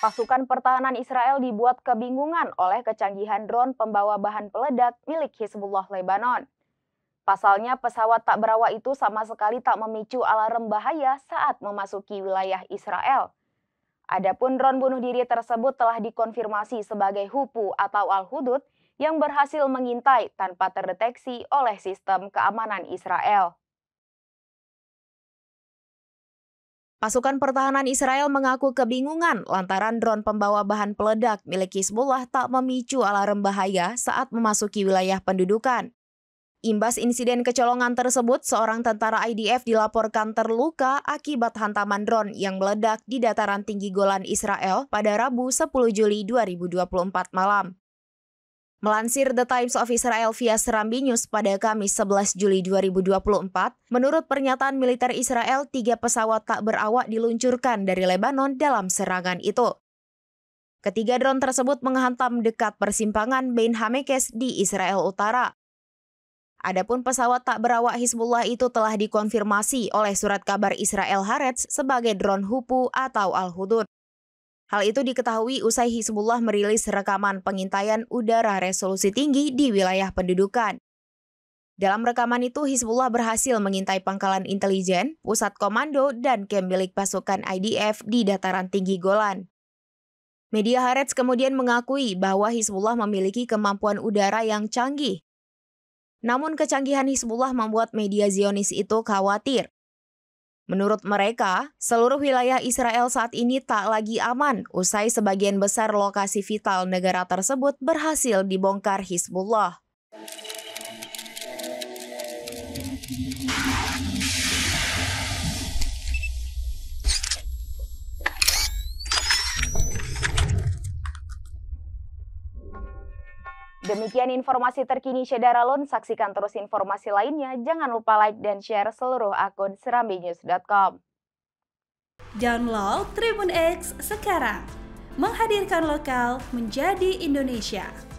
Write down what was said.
Pasukan pertahanan Israel dibuat kebingungan oleh kecanggihan drone pembawa bahan peledak milik Hizbullah Lebanon. Pasalnya, pesawat tak berawak itu sama sekali tak memicu alarm bahaya saat memasuki wilayah Israel. Adapun drone bunuh diri tersebut telah dikonfirmasi sebagai Hupu atau Al-Hudud yang berhasil mengintai tanpa terdeteksi oleh sistem keamanan Israel. Pasukan pertahanan Israel mengaku kebingungan lantaran drone pembawa bahan peledak milik Hizbullah tak memicu alarm bahaya saat memasuki wilayah pendudukan. Imbas insiden kecolongan tersebut, seorang tentara IDF dilaporkan terluka akibat hantaman drone yang meledak di dataran tinggi Golan Israel pada Rabu 10 Juli 2024 malam. Melansir The Times of Israel via Serambi News pada Kamis 11 Juli 2024, menurut pernyataan militer Israel, tiga pesawat tak berawak diluncurkan dari Lebanon dalam serangan itu. Ketiga drone tersebut menghantam dekat persimpangan Bein Hamekes di Israel Utara. Adapun pesawat tak berawak Hizbullah itu telah dikonfirmasi oleh surat kabar Israel Haaretz sebagai drone Hupu atau Al-Hudud. Hal itu diketahui usai Hizbullah merilis rekaman pengintaian udara resolusi tinggi di wilayah pendudukan. Dalam rekaman itu, Hizbullah berhasil mengintai pangkalan intelijen, pusat komando, dan kem milik pasukan IDF di dataran tinggi Golan. Media Haaretz kemudian mengakui bahwa Hizbullah memiliki kemampuan udara yang canggih. Namun kecanggihan Hizbullah membuat media Zionis itu khawatir Menurut mereka, seluruh wilayah Israel saat ini tak lagi aman, usai sebagian besar lokasi vital negara tersebut berhasil dibongkar Hizbullah. Demikian informasi terkini Syedaralun, saksikan terus informasi lainnya. Jangan lupa like dan share seluruh akun serambinews.com. Download Tribun X sekarang. Menghadirkan lokal menjadi Indonesia.